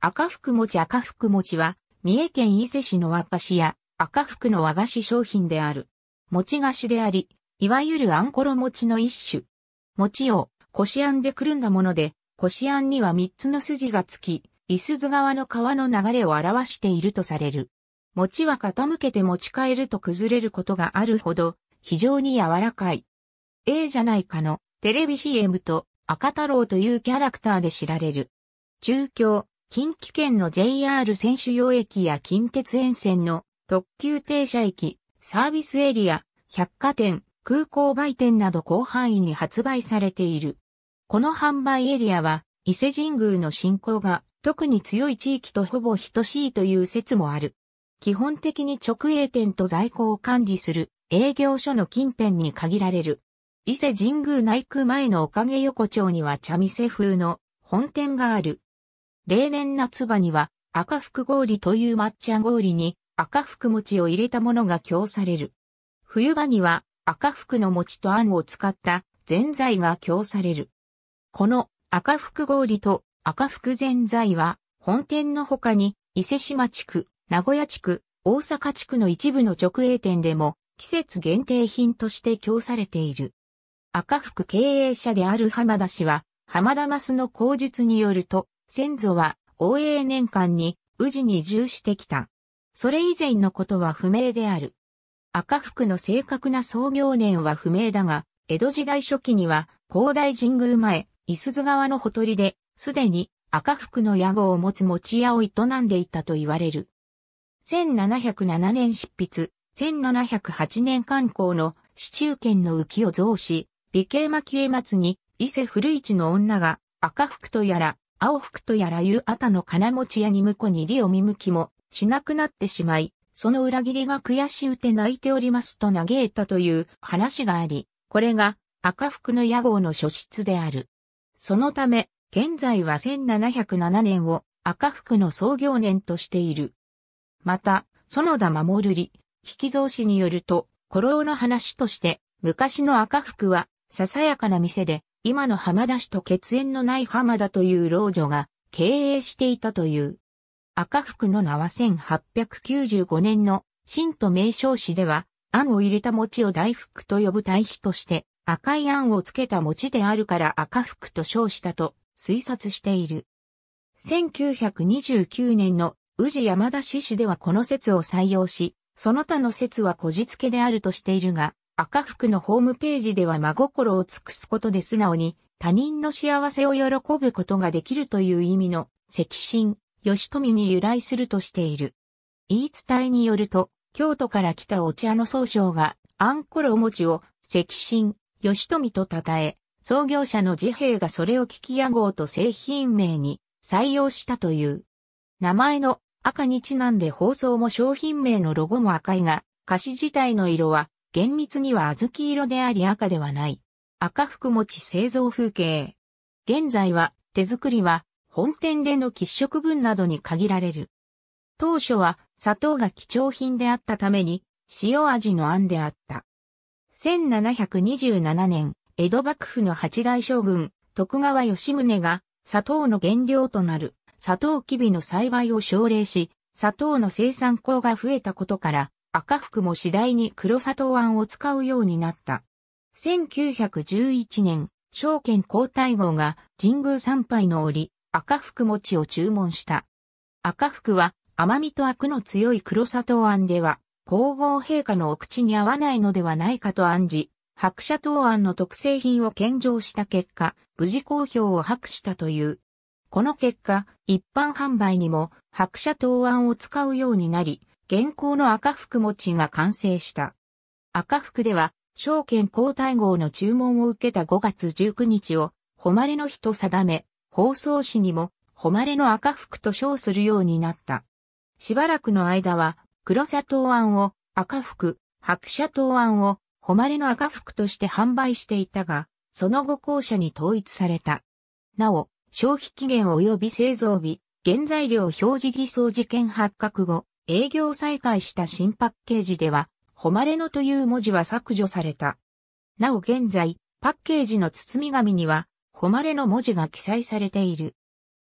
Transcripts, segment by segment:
赤福餅赤福餅は、三重県伊勢市の和菓子や赤福の和菓子商品である。餅菓子であり、いわゆるあんころ餅の一種。餅をこしあんでくるんだもので、こしあんには三つの筋がつき、いすず川の川の流れを表しているとされる。餅は傾けて持ち帰ると崩れることがあるほど、非常に柔らかい。A じゃないかのテレビ CM と赤太郎というキャラクターで知られる。中京、近畿圏の JR 選手用駅や近鉄沿線の特急停車駅、サービスエリア、百貨店、空港売店など広範囲に発売されている。この販売エリアは伊勢神宮の信仰が特に強い地域とほぼ等しいという説もある。基本的に直営店と在庫を管理する営業所の近辺に限られる。伊勢神宮内区前のおかげ横丁には茶店風の本店がある。例年夏場には赤福氷という抹茶氷に赤福餅を入れたものが供される。冬場には赤福の餅と餡を使ったぜんざいが供される。この赤福氷と赤福ぜんざいは本店の他に伊勢志摩地区、名古屋地区、大阪地区の一部の直営店でも季節限定品として供されている。赤福経営者である浜田氏は浜田マスの口述によると先祖は、応永年間に、宇治に移住してきた。それ以前のことは不明である。赤福の正確な創業年は不明だが、江戸時代初期には、広大神宮前、伊鈴川のほとりで、すでに赤福の屋号を持つ餅屋を営んでいたと言われる。1707年執筆、1708年観光の市中県の浮を増し、美形巻絵松に伊勢古市の女が赤福とやら青服とやらゆうあたの金持ちやに婿に利を見向きもしなくなってしまい、その裏切りが悔しうて泣いておりますと嘆いたという話があり、これが赤服の屋号の書室である。そのため、現在は1707年を赤服の創業年としている。また、園田守り、引き蔵氏によると、古老の話として、昔の赤服は、ささやかな店で、今の浜田氏と血縁のない浜田という老女が経営していたという。赤福の名は1895年の新都名称誌では、餡を入れた餅を大福と呼ぶ対比として、赤い餡をつけた餅であるから赤福と称したと推察している。1929年の宇治山田市市ではこの説を採用し、その他の説はこじつけであるとしているが、赤福のホームページでは真心を尽くすことで素直に他人の幸せを喜ぶことができるという意味の赤心、吉富に由来するとしている。言い伝えによると、京都から来たお茶の総称が、あんころ餅を赤心、吉富と称え、創業者の自兵がそれを聞き屋号と製品名に採用したという。名前の赤にちなんで包装も商品名のロゴも赤いが、菓子自体の色は厳密には小豆色であり赤ではない。赤福餅製造風景。現在は手作りは本店での喫食分などに限られる。当初は砂糖が貴重品であったために塩味の案であった。1727年、江戸幕府の八代将軍、徳川吉宗が砂糖の原料となる砂糖キビの栽培を奨励し、砂糖の生産量が増えたことから、赤福も次第に黒砂糖餡を使うようになった。1911年、証券皇太后が神宮参拝の折、赤福餅を注文した。赤福は甘みと悪の強い黒砂糖餡では、皇后陛下のお口に合わないのではないかと暗示、白砂糖餡の特製品を献上した結果、無事公表を博したという。この結果、一般販売にも白砂糖餡を使うようになり、現行の赤福餅が完成した。赤福では、証券交代号の注文を受けた5月19日を、誉れの日と定め、放送紙にも、誉れの赤福と称するようになった。しばらくの間は、黒砂糖あんを赤福、白砂糖あんを誉れの赤福として販売していたが、その後校舎に統一された。なお、消費期限及び製造日、原材料表示偽装事件発覚後、営業再開した新パッケージでは、誉れのという文字は削除された。なお現在、パッケージの包み紙には、誉れの文字が記載されている。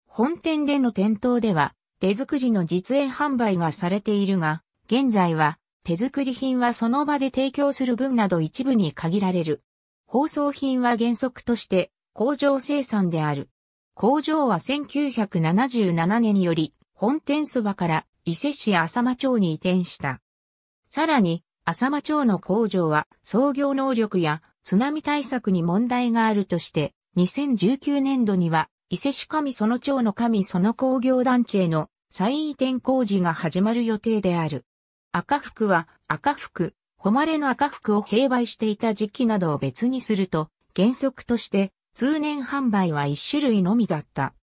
本店での店頭では、手作りの実演販売がされているが、現在は、手作り品はその場で提供する分など一部に限られる。包装品は原則として工場生産である。工場は1977年より本店そばから伊勢市浅間町に移転した。さらに、浅間町の工場は創業能力や津波対策に問題があるとして、2019年度には伊勢市上その町の上その工業団地への再移転工事が始まる予定である。赤福は赤福、誉れの赤福を併売していた時期などを別にすると、原則として通年販売は1種類のみだった。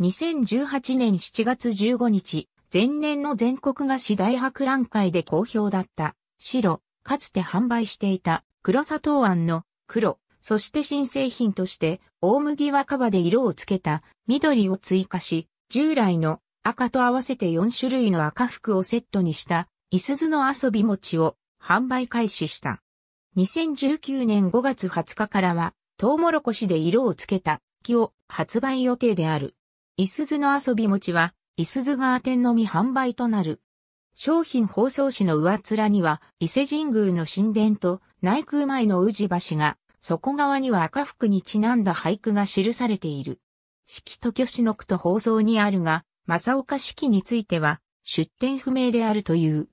2018年7月15日、前年の全国菓子大博覧会で好評だった、白、かつて販売していた黒砂糖案の黒、そして新製品として大麦若葉で色をつけた緑を追加し、従来の赤と合わせて4種類の赤服をセットにしたいすずの遊び餅を販売開始した。2019年5月20日からは、トウモロコシで色をつけた木を発売予定である。いすずの遊び餅は、伊津川店のみ販売となる。商品包装紙の上面には、伊勢神宮の神殿と内宮前の宇治橋が、底側には赤服にちなんだ俳句が記されている。四季と虚子の句と放送にあるが、正岡四季については、出典不明であるという。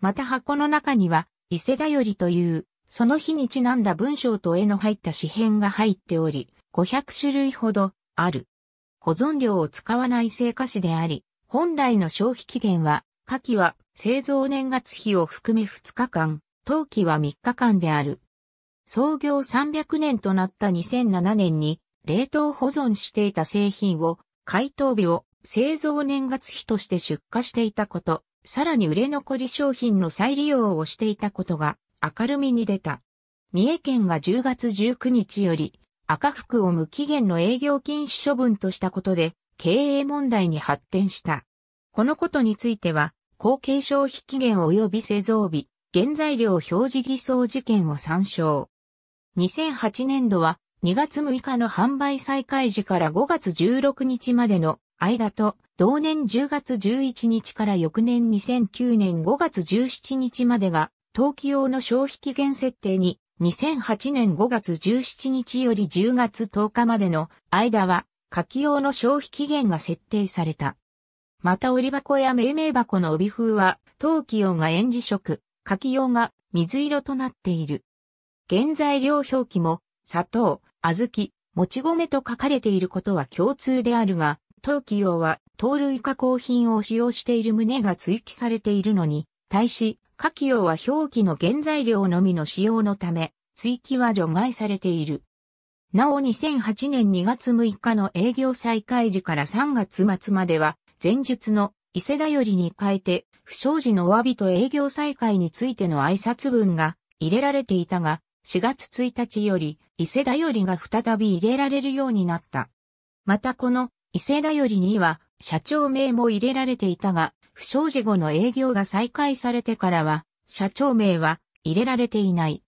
また箱の中には、伊勢だよりという、その日にちなんだ文章と絵の入った紙片が入っており、500種類ほどある。保存料を使わない生菓子であり、本来の消費期限は、夏季は製造年月日を含め2日間、冬季は3日間である。創業300年となった2007年に、冷凍保存していた製品を、解凍日を製造年月日として出荷していたこと、さらに売れ残り商品の再利用をしていたことが明るみに出た。三重県が10月19日より赤服を無期限の営業禁止処分としたことで経営問題に発展した。このことについては、後継消費期限及び製造日、原材料表示偽装事件を参照。2008年度は2月6日の販売再開時から5月16日までの間と同年10月11日から翌年2009年5月17日までが、冬季用の消費期限設定に2008年5月17日より10月10日までの間は、柿用の消費期限が設定された。また、売り箱や命名箱の帯風は、陶器用が塩磁色、柿用が水色となっている。原材料表記も、砂糖、小豆、もち米と書かれていることは共通であるが、陶器用は、糖類加工品を使用している旨が追記されているのに、対し、下記用は表記の原材料のみの使用のため、追記は除外されている。なお2008年2月6日の営業再開時から3月末までは、前述の伊勢田よりに変えて、不祥事のお詫びと営業再開についての挨拶文が入れられていたが、4月1日より、伊勢田よりが再び入れられるようになった。またこの、伊勢田よりには、社長名も入れられていたが、不祥事後の営業が再開されてからは、社長名は入れられていない。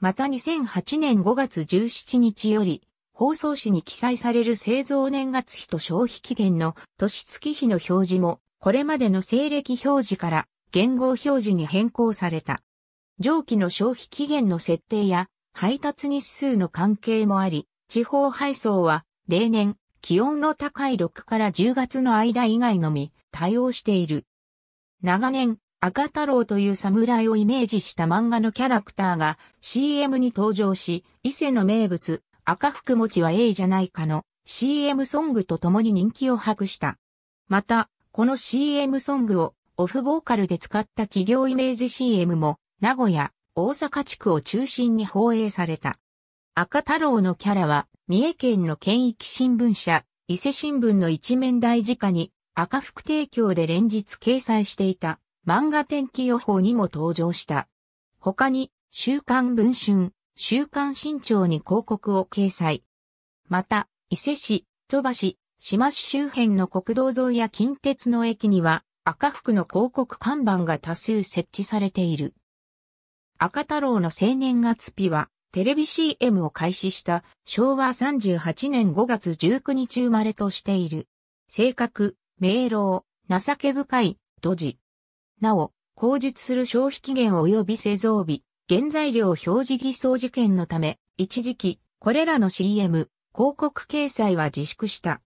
また2008年5月17日より、放送紙に記載される製造年月日と消費期限の年月日の表示も、これまでの西暦表示から言語表示に変更された。上記の消費期限の設定や配達日数の関係もあり、地方配送は例年気温の高い6から10月の間以外のみ対応している。長年、赤太郎という侍をイメージした漫画のキャラクターが CM に登場し、伊勢の名物、赤福餅は A じゃないかの CM ソングと共に人気を博した。また、この CM ソングをオフボーカルで使った企業イメージ CM も名古屋、大阪地区を中心に放映された。赤太郎のキャラは三重県の県域新聞社、伊勢新聞の一面大事家に赤福提供で連日掲載していた漫画天気予報にも登場した。他に、週刊文春、週刊新潮に広告を掲載。また、伊勢市、戸橋、市、島市周辺の国道沿いや近鉄の駅には、赤福の広告看板が多数設置されている。赤太郎の青年月日は、テレビ CM を開始した昭和38年5月19日生まれとしている。性格、明朗、情け深い、ドジ。なお、口述する消費期限及び製造日、原材料表示偽装事件のため、一時期、これらの CM、広告掲載は自粛した。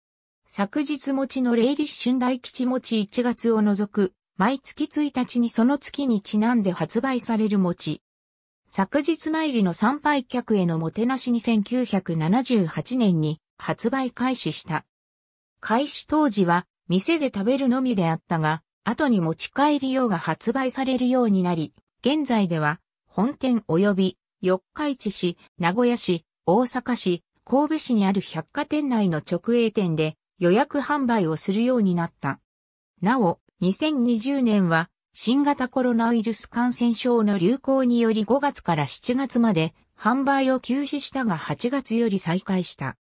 昨日持ちのシュ春大吉持ち1月を除く、毎月1日にその月にちなんで発売される餅。昨日参りの参拝客へのもてなしに1978年に発売開始した。開始当時は店で食べるのみであったが、後に持ち帰り用が発売されるようになり、現在では、本店及び、四日市市、名古屋市、大阪市、神戸市にある百貨店内の直営店で予約販売をするようになった。なお、2020年は新型コロナウイルス感染症の流行により5月から7月まで販売を休止したが8月より再開した。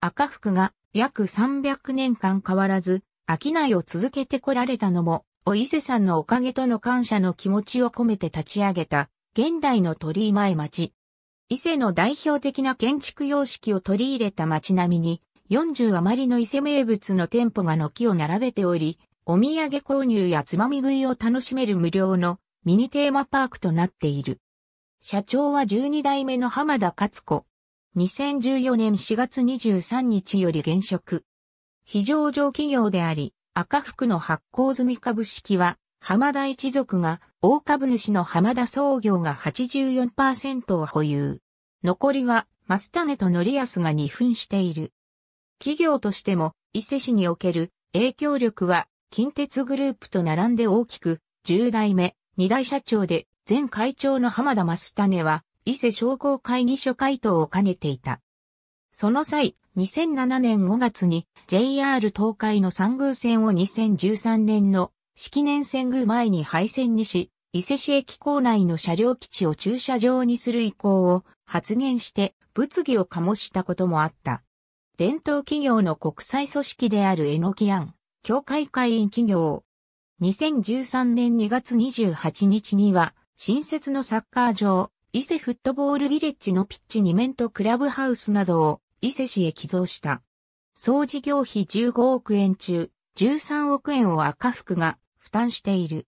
赤福が約300年間変わらず商いを続けてこられたのも、お伊勢さんのおかげとの感謝の気持ちを込めて立ち上げた、現代の鳥居前町。伊勢の代表的な建築様式を取り入れた町並みに、40余りの伊勢名物の店舗が軒を並べており、お土産購入やつまみ食いを楽しめる無料のミニテーマパークとなっている。社長は12代目の浜田勝子。2014年4月23日より現職。非上場企業であり、赤福の発行済み株式は、浜田一族が、大株主の浜田創業が84%を保有。残りは、増種と則安が二分している。企業としても、伊勢市における影響力は、近鉄グループと並んで大きく、10代目、2代社長で、前会長の浜田増種は、伊勢商工会議所会頭を兼ねていた。その際、2007年5月に JR 東海の三宮線を2013年の式年遷宮前に廃線にし、伊勢市駅構内の車両基地を駐車場にする意向を発言して物議を醸したこともあった。伝統企業の国際組織であるエノキアン、協会会員企業。2013年2月28日には、新設のサッカー場、伊勢フットボールビレッジのピッチ2面とクラブハウスなどを伊勢市へ寄贈した。総事業費15億円中、13億円を赤福が負担している。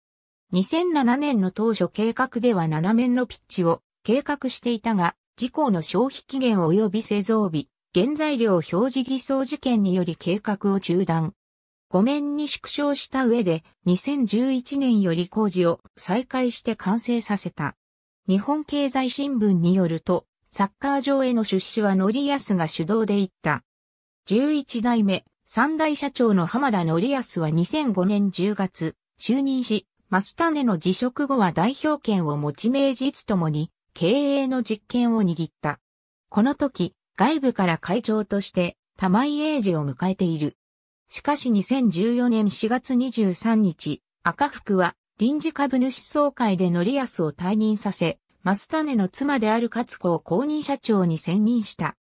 2007年の当初計画では7面のピッチを計画していたが、事故の消費期限及び製造日、原材料表示偽装事件により計画を中断。5面に縮小した上で2011年より工事を再開して完成させた。日本経済新聞によると、サッカー場への出資はノリアスが主導で行った。11代目、三代社長の浜田ノリアスは2005年10月、就任し、マスタネの辞職後は代表権を持ち名実ともに、経営の実権を握った。この時、外部から会長として、玉井英二を迎えている。しかし2014年4月23日、赤福は臨時株主総会でノリアスを退任させ、増種の妻である勝子を公認社長に選任した。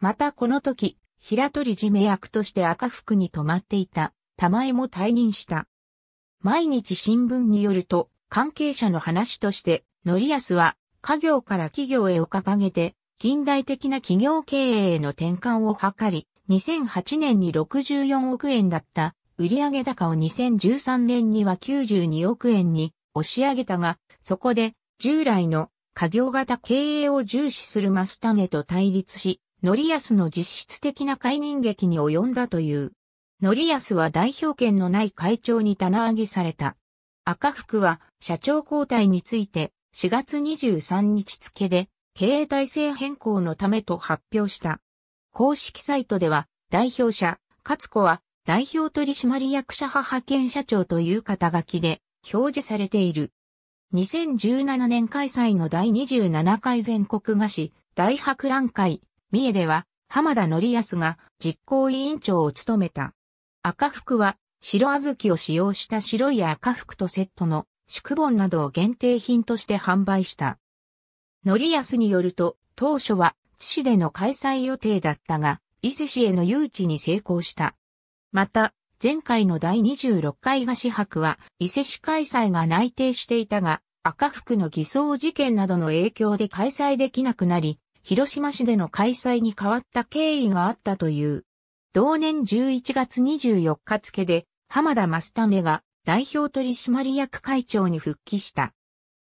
またこの時、平取締め役として赤服に泊まっていた、玉江も退任した。毎日新聞によると、関係者の話として、則スは、家業から企業へを掲げて、近代的な企業経営への転換を図り、2008年に64億円だった売上高を2013年には92億円に押し上げたが、そこで従来の家業型経営を重視するタネと対立し、ノリアスの実質的な解任劇に及んだという。ノリアスは代表権のない会長に棚上げされた。赤福は社長交代について4月23日付で経営体制変更のためと発表した。公式サイトでは代表者、勝子は代表取締役者派派遣社長という肩書きで表示されている。2017年開催の第27回全国菓子大博覧会、三重では浜田則康が実行委員長を務めた。赤服は白小豆を使用した白い赤服とセットの宿本などを限定品として販売した。則康によると当初は津市での開催予定だったが伊勢市への誘致に成功した。また前回の第26回菓子博は、伊勢市開催が内定していたが、赤服の偽装事件などの影響で開催できなくなり、広島市での開催に変わった経緯があったという。同年11月24日付で、浜田増種が代表取締役会長に復帰した。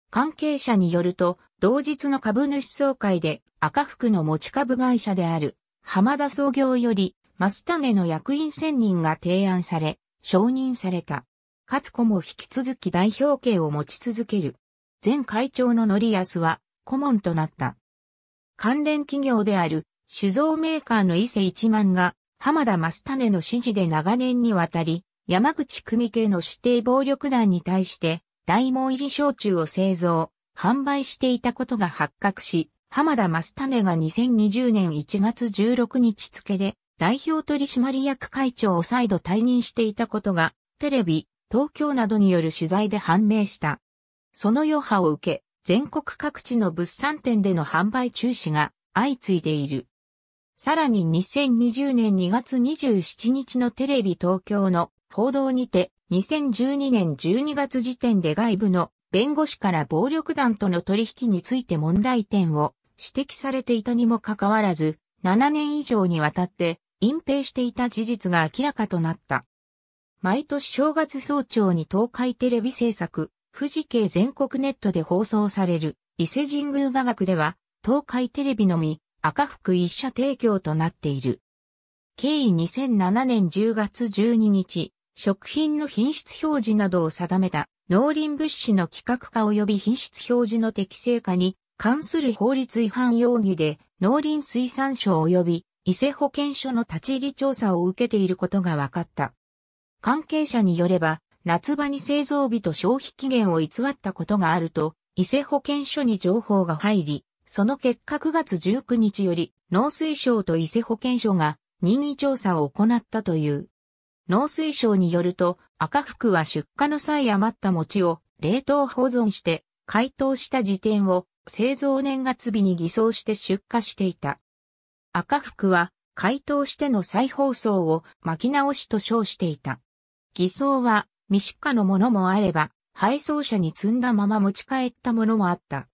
関係者によると、同日の株主総会で赤福の持ち株会社である、浜田創業より増種の役員選任が提案され、承認された。勝子も引き続き代表権を持ち続ける。前会長の則安は顧問となった。関連企業である酒造メーカーの伊勢一万が浜田増種の指示で長年にわたり山口組系の指定暴力団に対して大門入り焼酎を製造、販売していたことが発覚し、浜田増種が2020年1月16日付で代表取締役会長を再度退任していたことが、テレビ、東京などによる取材で判明した。その余波を受け、全国各地の物産展での販売中止が相次いでいる。さらに2020年2月27日のテレビ東京の報道にて、2012年12月時点で外部の弁護士から暴力団との取引について問題点を指摘されていたにもかかわらず、7年以上にわたって隠蔽していた事実が明らかとなった。毎年正月早朝に東海テレビ制作、富士系全国ネットで放送される伊勢神宮雅楽では、東海テレビのみ、赤福一社提供となっている。経緯2007年10月12日、食品の品質表示などを定めた農林物資の規格化及び品質表示の適正化に関する法律違反容疑で農林水産省及び伊勢保健所の立ち入り調査を受けていることが分かった。関係者によれば、夏場に製造日と消費期限を偽ったことがあると、伊勢保健所に情報が入り、その結果9月19日より、農水省と伊勢保健所が任意調査を行ったという。農水省によると、赤福は出荷の際余った餅を冷凍保存して、解凍した時点を製造年月日に偽装して出荷していた。赤福は、回答しての再放送を巻き直しと称していた。偽装は未出荷のものもあれば、配送車に積んだまま持ち帰ったものもあった。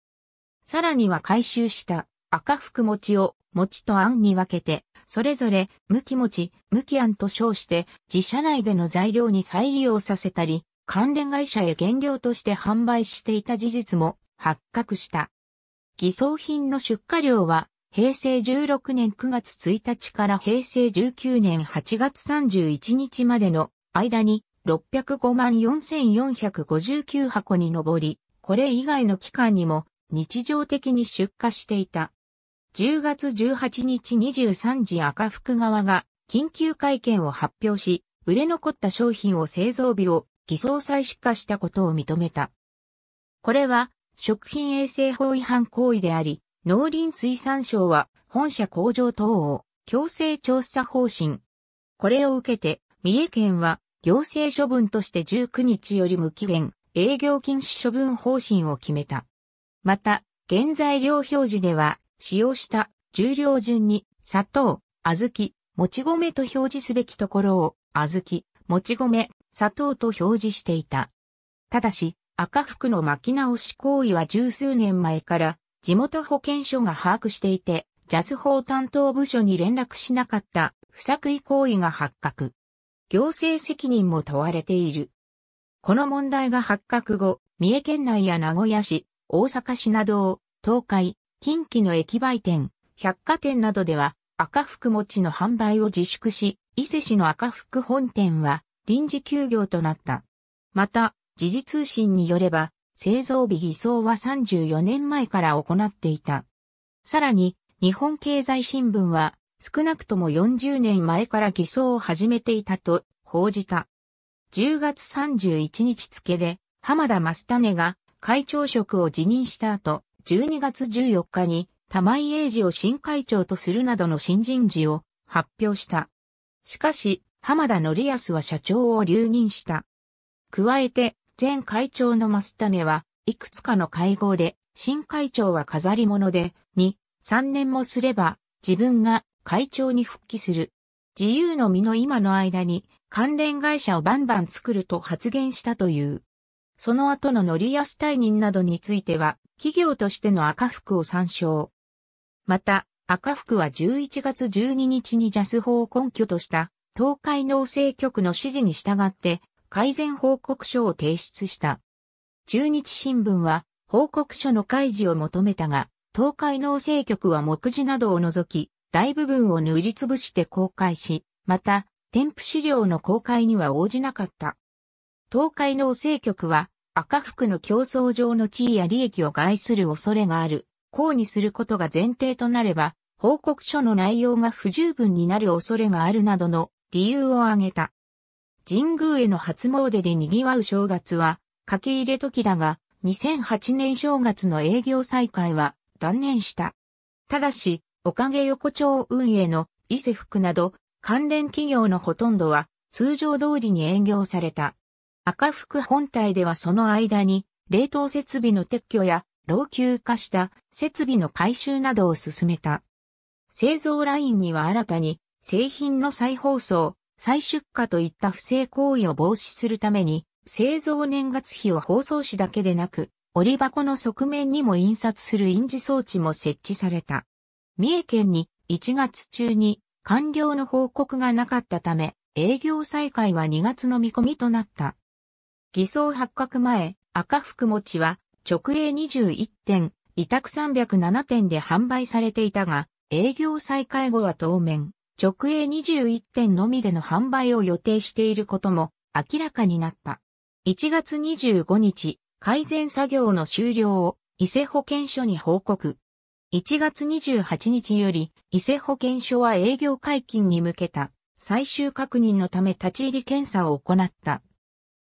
さらには回収した赤福餅を餅とあんに分けて、それぞれ無き餅、無きあんと称して自社内での材料に再利用させたり、関連会社へ原料として販売していた事実も発覚した。偽装品の出荷量は平成16年9月1日から平成19年8月31日までの間に605万4459箱に上り、これ以外の期間にも日常的に出荷していた。10月18日23時赤福側が緊急会見を発表し、売れ残った商品を製造日を偽装再出荷したことを認めた。これは食品衛生法違反行為であり、農林水産省は本社工場等を強制調査方針。これを受けて、三重県は行政処分として19日より無期限営業禁止処分方針を決めた。また、原材料表示では使用した重量順に砂糖、小豆、もち米と表示すべきところを小豆、もち米、砂糖と表示していた。ただし、赤服の巻き直し行為は十数年前から地元保健所が把握していて、ジャス法担当部署に連絡しなかった不作為行為が発覚。行政責任も問われている。この問題が発覚後、三重県内や名古屋市、大阪市などを、東海、近畿の駅売店、百貨店などでは赤福餅の販売を自粛し、伊勢市の赤福本店は臨時休業となった。また、時事通信によれば、製造日偽装は34年前から行っていた。さらに、日本経済新聞は、少なくとも40年前から偽装を始めていたと報じた。10月31日付で、浜田増種が会長職を辞任した後、12月14日に玉井英二を新会長とするなどの新人事を発表した。しかし、浜田則康は社長を留任した。加えて、前会長のマスタネは、いくつかの会合で、新会長は飾り物で、2、3年もすれば、自分が会長に復帰する。自由の身の今の間に、関連会社をバンバン作ると発言したという。その後の乗り安退任などについては、企業としての赤服を参照。また、赤服は11月12日にジャス法を根拠とした、東海農政局の指示に従って、改善報告書を提出した。中日新聞は報告書の開示を求めたが、東海農政局は目次などを除き、大部分を塗りつぶして公開し、また、添付資料の公開には応じなかった。東海農政局は、赤服の競争上の地位や利益を害する恐れがある、うにすることが前提となれば、報告書の内容が不十分になる恐れがあるなどの理由を挙げた。神宮への初詣で賑わう正月は、書き入れ時だが、2008年正月の営業再開は断念した。ただし、おかげ横丁運営の伊勢福など、関連企業のほとんどは通常通りに営業された。赤福本体ではその間に、冷凍設備の撤去や老朽化した設備の改修などを進めた。製造ラインには新たに製品の再放送、再出荷といった不正行為を防止するために、製造年月日を包装紙だけでなく、折箱の側面にも印刷する印字装置も設置された。三重県に1月中に完了の報告がなかったため、営業再開は2月の見込みとなった。偽装発覚前、赤福餅は直営21点、委託307点で販売されていたが、営業再開後は当面、直営21店のみでの販売を予定していることも明らかになった。1月25日、改善作業の終了を伊勢保健所に報告。1月28日より伊勢保健所は営業解禁に向けた最終確認のため立ち入り検査を行った。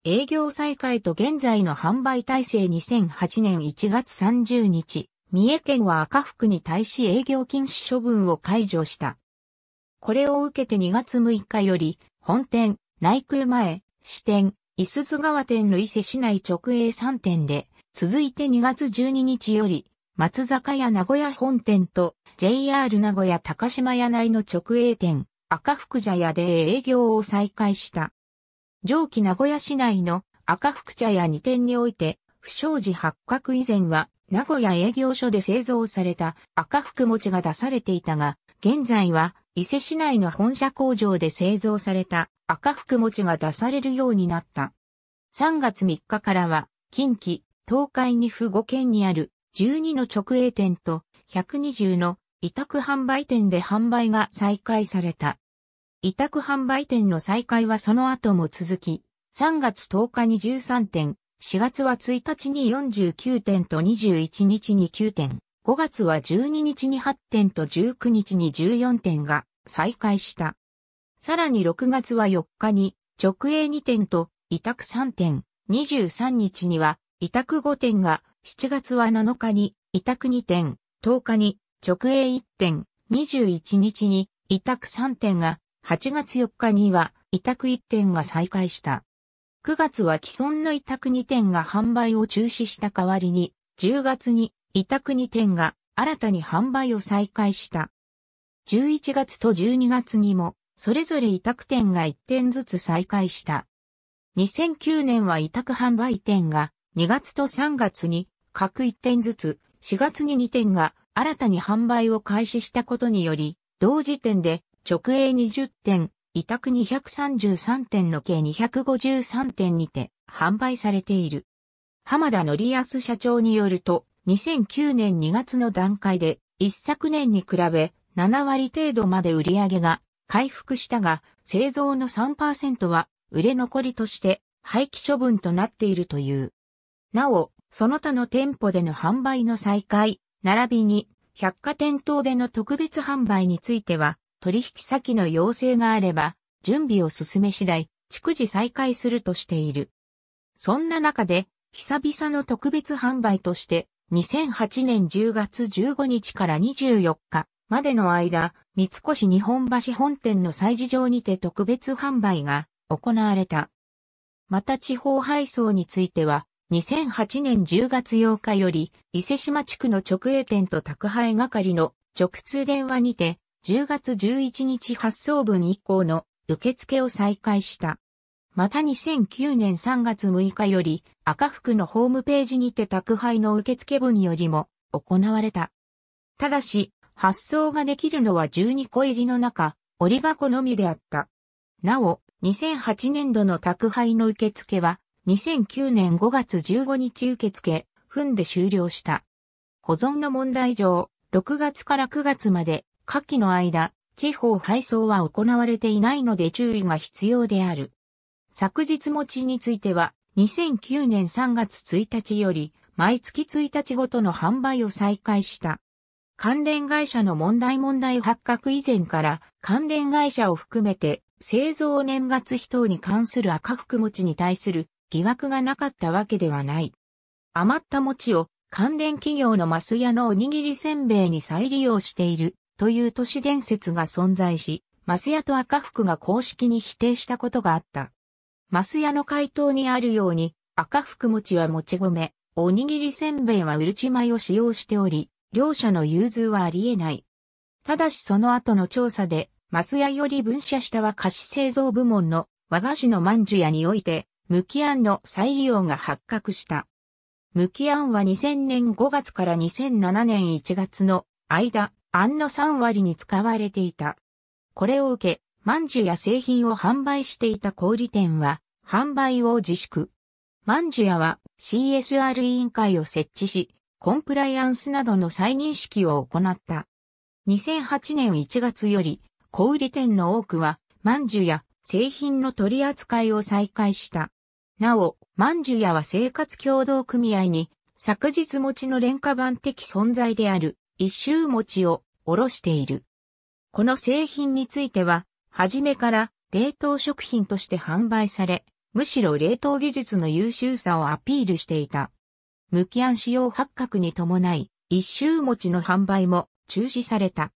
営業再開と現在の販売体制2008年1月30日、三重県は赤福に対し営業禁止処分を解除した。これを受けて2月6日より、本店、内宮前、支店、伊豆津川店の伊勢市内直営3店で、続いて2月12日より、松坂屋名古屋本店と JR 名古屋高島屋内の直営店、赤福茶屋で営業を再開した。上記名古屋市内の赤福茶屋2店において、不祥事発覚以前は、名古屋営業所で製造された赤福餅が出されていたが、現在は伊勢市内の本社工場で製造された赤福餅が出されるようになった。3月3日からは近畿、東海に府5県にある12の直営店と120の委託販売店で販売が再開された。委託販売店の再開はその後も続き、3月10日に13店、4月は1日に49店と21日に9店。5月は12日に8点と19日に14点が再開した。さらに6月は4日に直営2点と委託3点、23日には委託5点が、7月は7日に委託2点、10日に直営1点、21日に委託3点が、8月4日には委託1点が再開した。9月は既存の委託2点が販売を中止した代わりに、10月に委託に店が新たに販売を再開した。11月と12月にも、それぞれ委託店が1店ずつ再開した。2009年は委託販売店が2月と3月に各1店ずつ、4月に2店が新たに販売を開始したことにより、同時点で直営20店、委託233店の計253店にて販売されている。浜田則康社長によると、2009年2月の段階で、一昨年に比べ7割程度まで売上が回復したが、製造の3%は売れ残りとして廃棄処分となっているという。なお、その他の店舗での販売の再開、並びに百貨店等での特別販売については、取引先の要請があれば、準備を進め次第、逐次再開するとしている。そんな中で、久々の特別販売として、2008年10月15日から24日までの間、三越日本橋本店の祭事場にて特別販売が行われた。また地方配送については、2008年10月8日より、伊勢島地区の直営店と宅配係の直通電話にて、10月11日発送分以降の受付を再開した。また2009年3月6日より赤福のホームページにて宅配の受付分よりも行われた。ただし、発送ができるのは12個入りの中、折箱のみであった。なお、2008年度の宅配の受付は、2009年5月15日受付、分で終了した。保存の問題上、6月から9月まで、夏季の間、地方配送は行われていないので注意が必要である。昨日持ちについては、2009年3月1日より、毎月1日ごとの販売を再開した。関連会社の問題問題発覚以前から、関連会社を含めて、製造年月非等に関する赤福餅に対する疑惑がなかったわけではない。余った餅を関連企業のマス屋のおにぎりせんべいに再利用しているという都市伝説が存在し、マス屋と赤福が公式に否定したことがあった。マス屋の回答にあるように、赤福餅はもち米、おにぎりせんべいはうるち米を使用しており、両者の融通はあり得ない。ただしその後の調査で、マス屋より分社したは菓子製造部門の和菓子のまんじゅやにおいて、無機案の再利用が発覚した。無機案は2000年5月から2007年1月の間、案の3割に使われていた。これを受け、まんじゅや製品を販売していた小売店は、販売を自粛。まんじゅやは CSR 委員会を設置し、コンプライアンスなどの再認識を行った。2008年1月より、小売店の多くは、まんじゅや製品の取り扱いを再開した。なお、まんじゅやは生活協同組合に、昨日持ちの廉価版的存在である、一周持ちをおろしている。この製品については、初めから冷凍食品として販売され、むしろ冷凍技術の優秀さをアピールしていた。無期安使用発覚に伴い、一周餅の販売も中止された。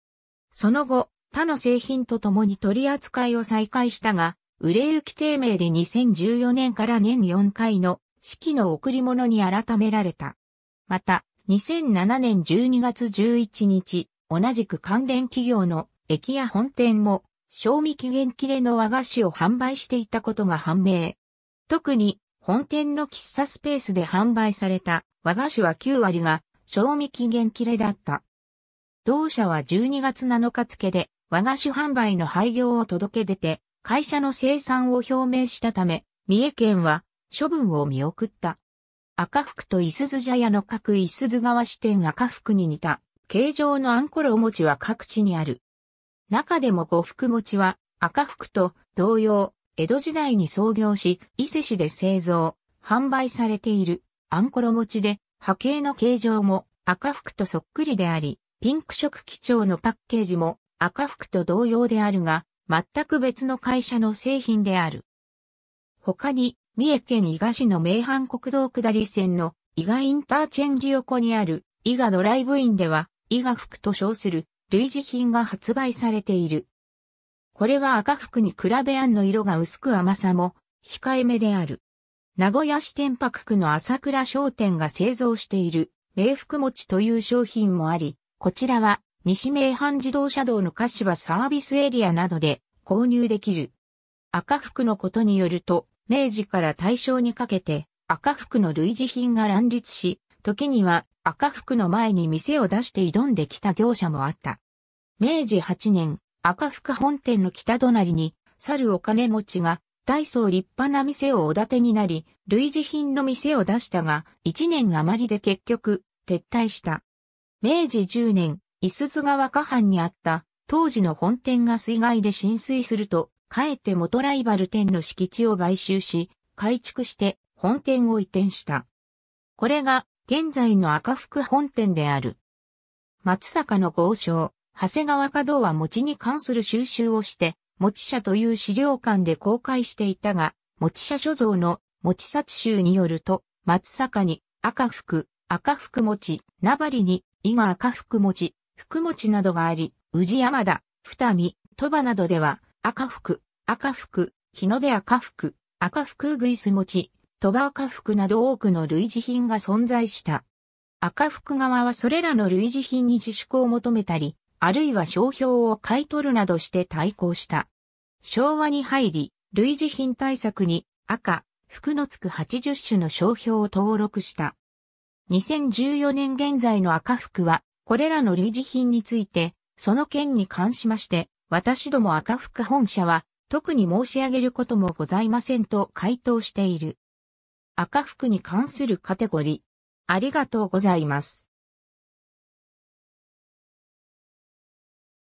その後、他の製品とともに取り扱いを再開したが、売れ行き低迷で2014年から年4回の四季の贈り物に改められた。また、2007年12月11日、同じく関連企業の駅や本店も賞味期限切れの和菓子を販売していたことが判明。特に本店の喫茶スペースで販売された和菓子は9割が賞味期限切れだった。同社は12月7日付で和菓子販売の廃業を届け出て会社の生産を表明したため、三重県は処分を見送った。赤福と伊鈴茶屋の各伊鈴川支店赤福に似た形状のあんころお餅は各地にある。中でも呉服餅は赤服と同様、江戸時代に創業し、伊勢市で製造、販売されている、あんころ餅で、波形の形状も赤服とそっくりであり、ピンク色基調のパッケージも赤服と同様であるが、全く別の会社の製品である。他に、三重県伊賀市の名阪国道下り線の伊賀インターチェンジ横にある伊賀ドライブインでは、伊賀服と称する類似品が発売されている。これは赤服に比べあんの色が薄く甘さも控えめである。名古屋市天白区の朝倉商店が製造している冥福餅という商品もあり、こちらは西名阪自動車道の柏サービスエリアなどで購入できる。赤服のことによると、明治から大正にかけて赤服の類似品が乱立し、時には赤福の前に店を出して挑んできた業者もあった。明治8年、赤福本店の北隣に、去るお金持ちが、大層立派な店をおだてになり、類似品の店を出したが、1年余りで結局、撤退した。明治10年、伊鈴川下藩にあった、当時の本店が水害で浸水すると、かえって元ライバル店の敷地を買収し、改築して本店を移転した。これが現在の赤福本店である。松坂の豪商、長谷川角は餅に関する収集をして、餅社という資料館で公開していたが、餅社所蔵の餅札集によると、松坂に赤福、赤福餅、名張に伊賀赤福餅、福餅などがあり、宇治山田、二見、鳥羽などでは、赤福、赤福、日の出赤福、赤福グいス餅、鳥羽赤福など多くの類似品が存在した。赤福側はそれらの類似品に自粛を求めたり、あるいは商標を買い取るなどして対抗した。昭和に入り、類似品対策に赤、服のつく80種の商標を登録した。2014年現在の赤服は、これらの類似品について、その件に関しまして、私ども赤服本社は、特に申し上げることもございませんと回答している。赤服に関するカテゴリー。ありがとうございます。